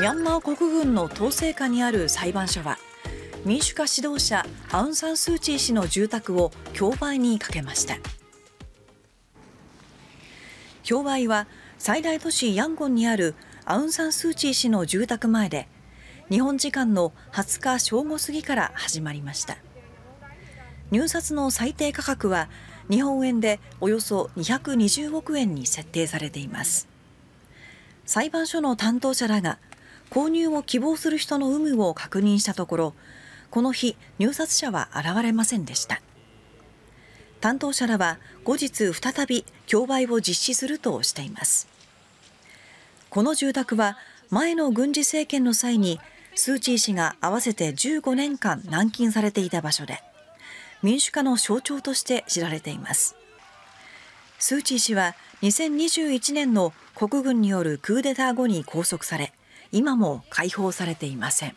ミャンマー国軍の統制下にある裁判所は民主化指導者アウン・サン・スー・チー氏の住宅を競売にかけました競売は最大都市ヤンゴンにあるアウン・サン・スー・チー氏の住宅前で日本時間の20日正午過ぎから始まりました入札の最低価格は日本円でおよそ220億円に設定されています裁判所の担当者らが購入を希望する人の有無を確認したところこの日入札者は現れませんでした担当者らは後日再び競売を実施するとしていますこの住宅は前の軍事政権の際にスー・チー氏が合わせて15年間軟禁されていた場所で民主化の象徴として知られていますスー・チー氏は2021年の国軍によるクーデター後に拘束され今も解放されていません。